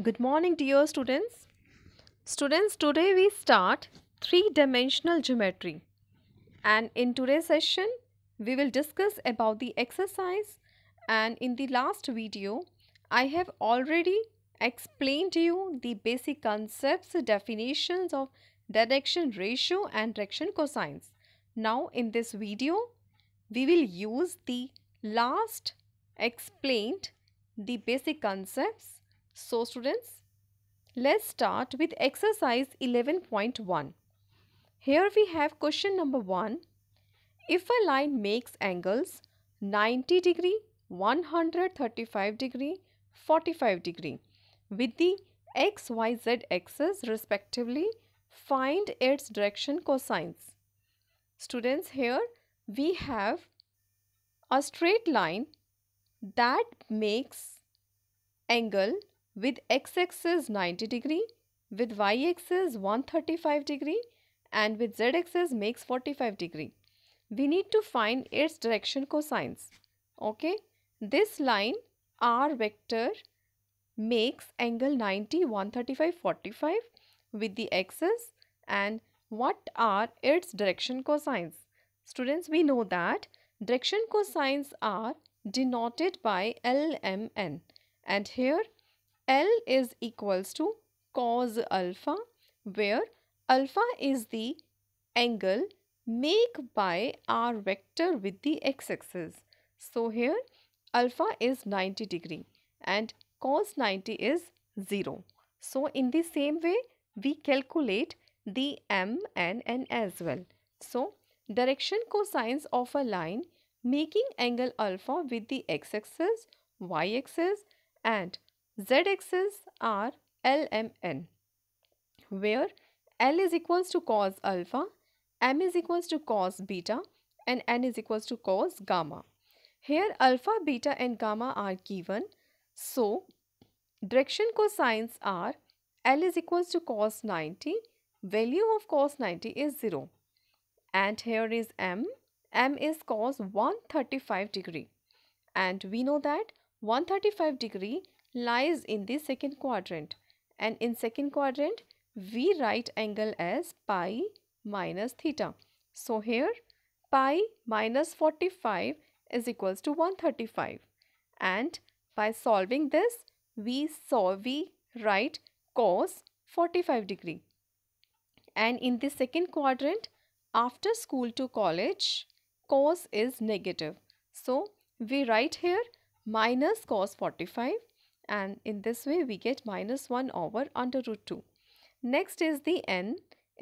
Good morning dear students. Students today we start three-dimensional geometry and in today's session we will discuss about the exercise and in the last video I have already explained to you the basic concepts definitions of direction ratio and direction cosines. Now in this video we will use the last explained the basic concepts so students, let's start with exercise 11.1. Here we have question number 1. If a line makes angles 90 degree, 135 degree, 45 degree with the x, y, z axes respectively, find its direction cosines. Students here we have a straight line that makes angle with x-axis 90 degree, with y-axis 135 degree and with z-axis makes 45 degree. We need to find its direction cosines. Okay, this line r vector makes angle 90, 135, 45 with the axis and what are its direction cosines? Students, we know that direction cosines are denoted by LMN and here L is equals to cos alpha where alpha is the angle make by our vector with the x-axis. So here alpha is 90 degree and cos 90 is 0. So in the same way we calculate the m and n as well. So direction cosines of a line making angle alpha with the x-axis, y-axis and Z axis are LMN where L is equals to cos alpha, M is equals to cos beta and N is equals to cos gamma. Here alpha, beta and gamma are given. So direction cosines are L is equals to cos 90, value of cos 90 is 0 and here is M, M is cos 135 degree and we know that 135 degree lies in the second quadrant and in second quadrant we write angle as pi minus theta. So here pi minus 45 is equals to 135 and by solving this we saw we write cos 45 degree and in the second quadrant after school to college cos is negative so we write here minus cos 45 and in this way we get minus 1 over under root 2. Next is the n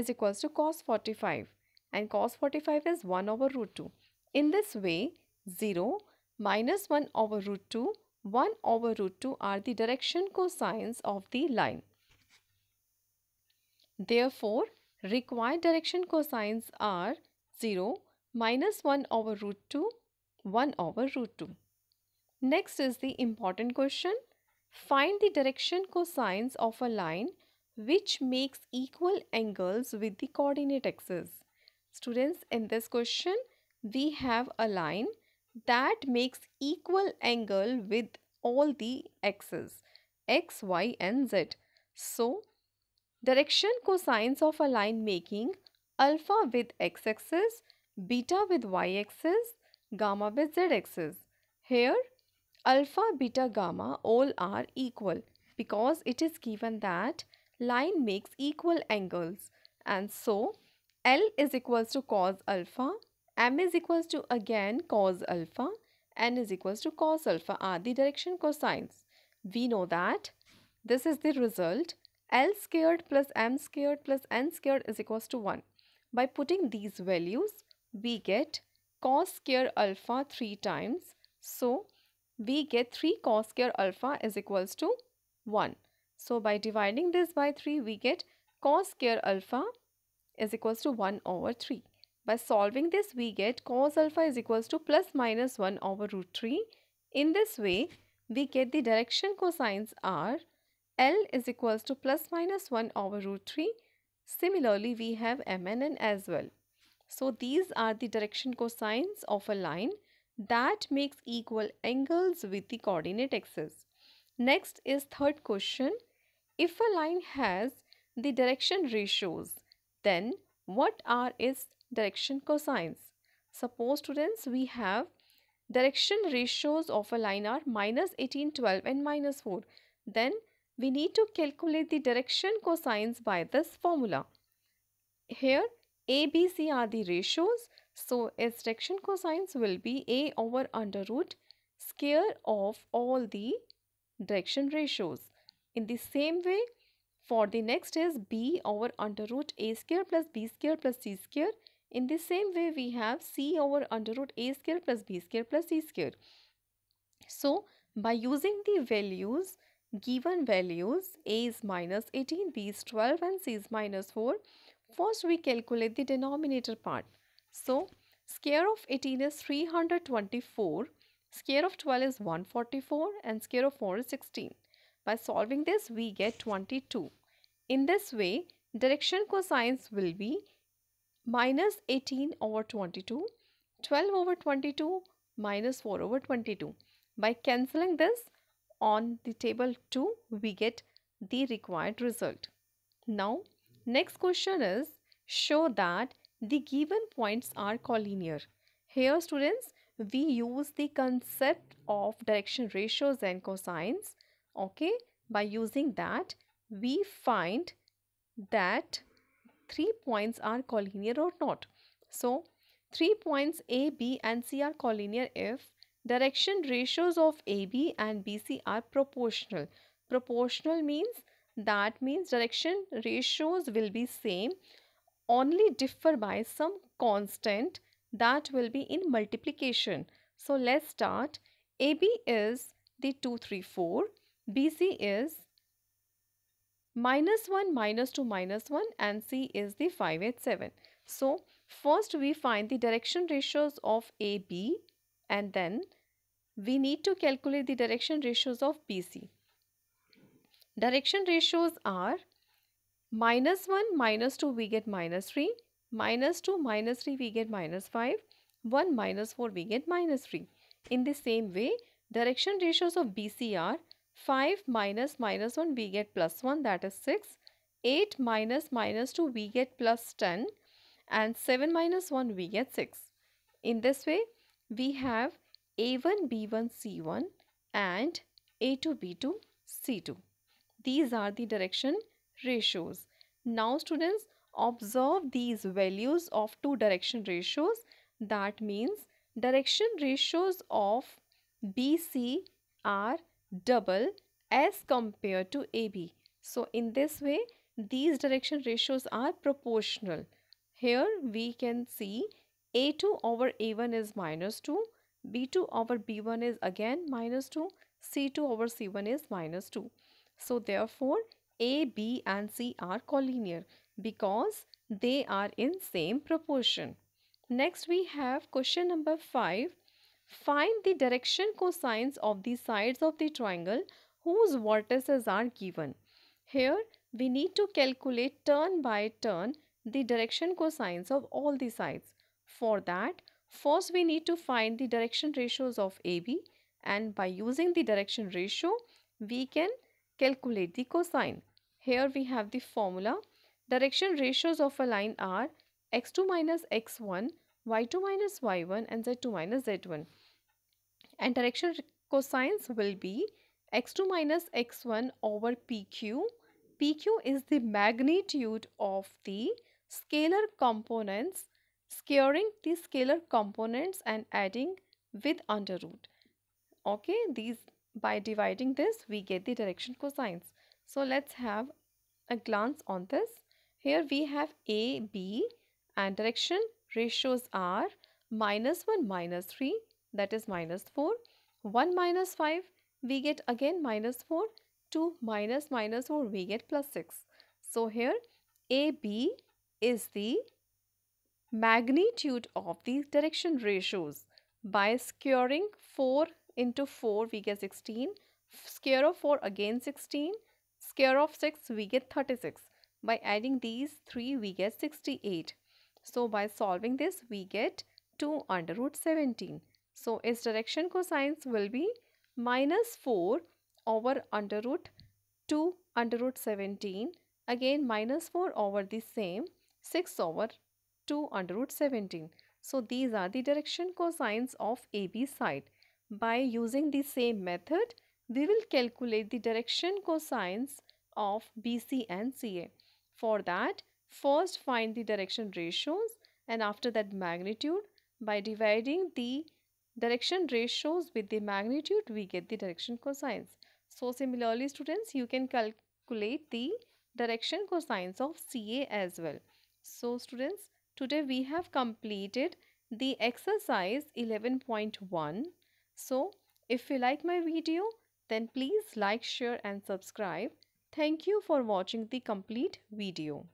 is equals to cos 45 and cos 45 is 1 over root 2. In this way 0 minus 1 over root 2 1 over root 2 are the direction cosines of the line. Therefore, required direction cosines are 0 minus 1 over root 2 1 over root 2. Next is the important question Find the direction cosines of a line which makes equal angles with the coordinate axes. Students, in this question, we have a line that makes equal angle with all the axes x, y and z. So, direction cosines of a line making alpha with x axis, beta with y axis, gamma with z axis. Here, alpha, beta, gamma all are equal because it is given that line makes equal angles and so L is equals to cos alpha, M is equals to again cos alpha, N is equals to cos alpha are the direction cosines. We know that this is the result L squared plus M squared plus N squared is equals to 1. By putting these values, we get cos square alpha 3 times. So, we get 3 cos square alpha is equals to 1. So by dividing this by 3 we get cos square alpha is equals to 1 over 3. By solving this we get cos alpha is equals to plus minus 1 over root 3. In this way we get the direction cosines are L is equals to plus minus 1 over root 3. Similarly we have MNN as well. So these are the direction cosines of a line that makes equal angles with the coordinate axes. Next is third question. If a line has the direction ratios, then what are its direction cosines? Suppose students we have direction ratios of a line are minus 18, 12 and minus 4. Then we need to calculate the direction cosines by this formula. Here A, B, C are the ratios so its direction cosines will be A over under root square of all the direction ratios. In the same way, for the next is B over under root A square plus B square plus C square. In the same way, we have C over under root A square plus B square plus C square. So, by using the values, given values, A is minus 18, B is 12 and C is minus 4, first we calculate the denominator part. So, square of 18 is 324, square of 12 is 144 and square of 4 is 16. By solving this, we get 22. In this way, direction cosines will be minus 18 over 22, 12 over 22, minus 4 over 22. By cancelling this on the table 2, we get the required result. Now, next question is show that the given points are collinear. Here students, we use the concept of direction ratios and cosines. Okay, by using that, we find that three points are collinear or not. So, three points A, B and C are collinear if direction ratios of AB and BC are proportional. Proportional means that means direction ratios will be same only differ by some constant that will be in multiplication. So let's start. AB is the 2, 3, 4. BC is minus 1, minus 2, minus 1 and C is the 5, 8, 7. So first we find the direction ratios of AB and then we need to calculate the direction ratios of BC. Direction ratios are minus 1 minus 2 we get minus 3 minus 2 minus 3 we get minus 5 1 minus 4 we get minus 3 in the same way direction ratios of bc are 5 minus minus 1 we get plus 1 that is 6 8 minus minus 2 we get plus 10 and 7 minus 1 we get 6 in this way we have a1 b1 c1 and a2 b2 c2 these are the direction ratios. Now students observe these values of two direction ratios that means direction ratios of BC are double as compared to AB. So in this way these direction ratios are proportional. Here we can see A2 over A1 is minus 2, B2 over B1 is again minus 2, C2 over C1 is minus 2. So therefore a, B and C are collinear because they are in same proportion. Next we have question number 5. Find the direction cosines of the sides of the triangle whose vertices are given. Here we need to calculate turn by turn the direction cosines of all the sides. For that, first we need to find the direction ratios of AB and by using the direction ratio, we can calculate the cosine. Here we have the formula. Direction ratios of a line are x2 minus x1, y2 minus y1 and z2 minus z1. And direction cosines will be x2 minus x1 over pq. pq is the magnitude of the scalar components, squaring the scalar components and adding with under root. Okay, these by dividing this we get the direction cosines. So let's have a glance on this. Here we have A, B and direction ratios are minus 1 minus 3 that is minus 4, 1 minus 5 we get again minus 4, 2 minus minus 4 we get plus 6. So here AB is the magnitude of these direction ratios by squaring 4 into 4 we get 16 square of 4 again 16 square of 6 we get 36. By adding these 3 we get 68. So by solving this we get 2 under root 17. So its direction cosines will be minus 4 over under root 2 under root 17. Again minus 4 over the same 6 over 2 under root 17. So these are the direction cosines of AB side. By using the same method, we will calculate the direction cosines of BC and CA. For that, first find the direction ratios and after that magnitude by dividing the direction ratios with the magnitude we get the direction cosines. So similarly students you can calculate the direction cosines of CA as well. So students today we have completed the exercise 11.1. So if you like my video then please like, share and subscribe. Thank you for watching the complete video.